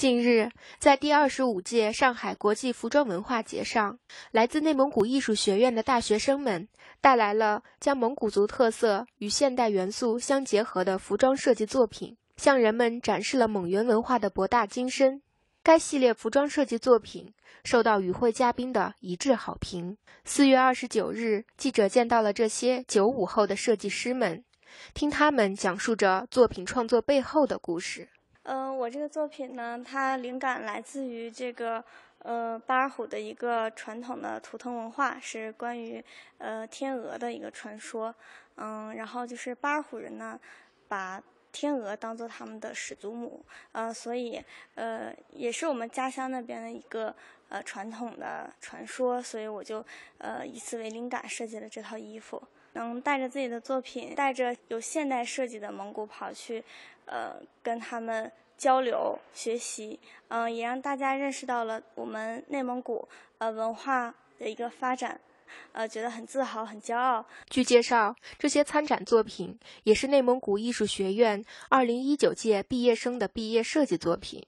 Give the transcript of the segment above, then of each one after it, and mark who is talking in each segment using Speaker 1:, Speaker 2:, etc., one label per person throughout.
Speaker 1: 近日，在第二十五届上海国际服装文化节上，来自内蒙古艺术学院的大学生们带来了将蒙古族特色与现代元素相结合的服装设计作品，向人们展示了蒙元文化的博大精深。该系列服装设计作品受到与会嘉宾的一致好评。四月二十九日，记者见到了这些九五后的设计师们，听他们讲述着作品创作背后的故事。
Speaker 2: 嗯，我这个作品呢，它灵感来自于这个呃巴尔虎的一个传统的图腾文化，是关于呃天鹅的一个传说。嗯，然后就是巴尔虎人呢，把。天鹅当做他们的始祖母，呃，所以，呃，也是我们家乡那边的一个呃传统的传说，所以我就呃以此为灵感设计了这套衣服，能带着自己的作品，带着有现代设计的蒙古袍去，呃，跟他们交流学习，嗯，也让大家认识到了我们内蒙古呃文化的一个发展。呃，觉得很自豪，很骄傲。
Speaker 1: 据介绍，这些参展作品也是内蒙古艺术学院二零一九届毕业生的毕业设计作品。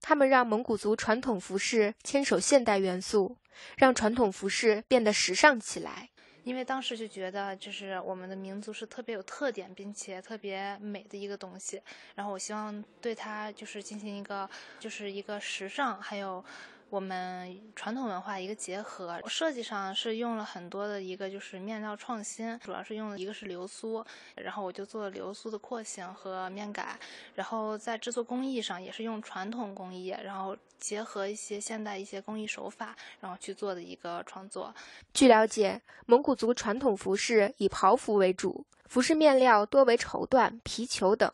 Speaker 1: 他们让蒙古族传统服饰牵手现代元素，让传统服饰变得时尚起来。
Speaker 3: 因为当时就觉得，就是我们的民族是特别有特点，并且特别美的一个东西。然后我希望对它就是进行一个，就是一个时尚，还有。我们传统文化一个结合，设计上是用了很多的一个就是面料创新，主要是用了一个是流苏，然后我就做了流苏的廓形和面改，然后在制作工艺上也是用传统工艺，然后结合一些现代一些工艺手法，然后去做的一个创作。
Speaker 1: 据了解，蒙古族传统服饰以袍服为主，服饰面料多为绸缎、皮球等。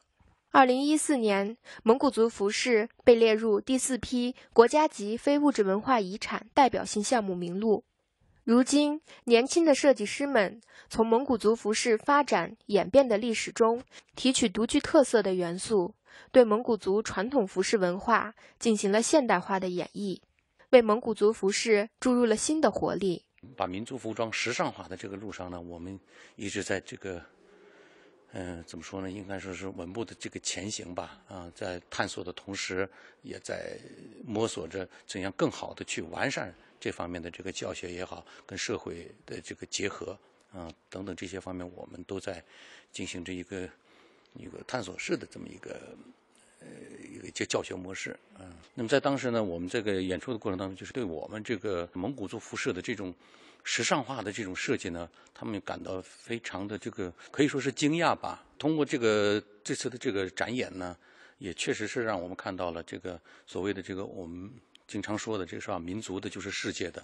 Speaker 1: 二零一四年，蒙古族服饰被列入第四批国家级非物质文化遗产代表性项目名录。如今，年轻的设计师们从蒙古族服饰发展演变的历史中提取独具特色的元素，对蒙古族传统服饰文化进行了现代化的演绎，为蒙古族服饰注入了新的活力。
Speaker 4: 把民族服装时尚化的这个路上呢，我们一直在这个。嗯，怎么说呢？应该说是稳步的这个前行吧。啊，在探索的同时，也在摸索着怎样更好的去完善这方面的这个教学也好，跟社会的这个结合，啊等等这些方面，我们都在进行着一个一个探索式的这么一个。这教学模式，嗯，那么在当时呢，我们这个演出的过程当中，就是对我们这个蒙古族服饰的这种时尚化的这种设计呢，他们感到非常的这个可以说是惊讶吧。通过这个这次的这个展演呢，也确实是让我们看到了这个所谓的这个我们经常说的这是吧，民族的就是世界的。